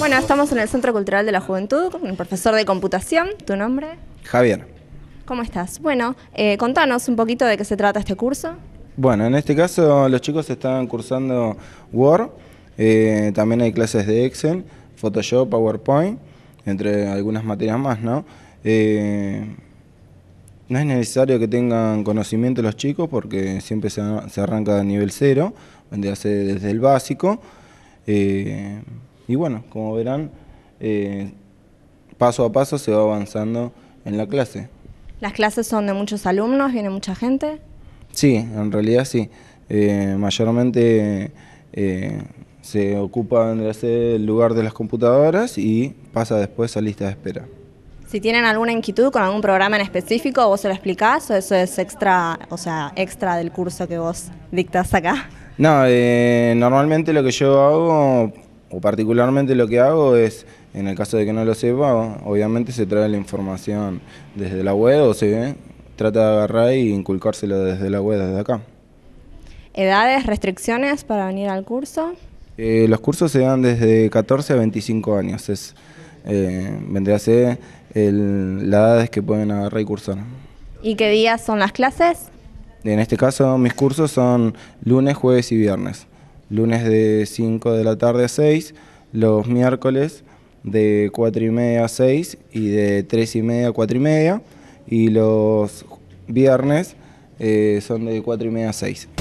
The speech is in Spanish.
Bueno, estamos en el Centro Cultural de la Juventud con el profesor de computación. ¿Tu nombre? Javier. ¿Cómo estás? Bueno, eh, contanos un poquito de qué se trata este curso. Bueno, en este caso los chicos están cursando Word, eh, también hay clases de Excel, Photoshop, PowerPoint, entre algunas materias más, ¿no? Eh, no es necesario que tengan conocimiento los chicos porque siempre se, arranca de nivel cero, desde el básico. Y bueno, como verán, eh, paso a paso se va avanzando en la clase. ¿Las clases son de muchos alumnos? ¿Viene mucha gente? Sí, en realidad sí. Eh, mayormente eh, se ocupa en el lugar de las computadoras y pasa después a lista de espera. Si tienen alguna inquietud con algún programa en específico, ¿vos se lo explicás o eso es extra, o sea, extra del curso que vos dictás acá? No, normalmente lo que yo hago o particularmente lo que hago es, en el caso de que no lo sepa, obviamente se trae la información desde la web o se trata de agarrar y inculcárselo desde la web, desde acá. ¿Edades, restricciones para venir al curso? Eh, los cursos se dan desde 14 a 25 años, es, eh, vendría a ser la edad que pueden agarrar y cursar. ¿Y qué días son las clases? En este caso mis cursos son lunes, jueves y viernes lunes de 5 de la tarde a 6, los miércoles de 4 y media a 6 y de 3 y media a 4 y media, y los viernes eh, son de 4 y media a 6.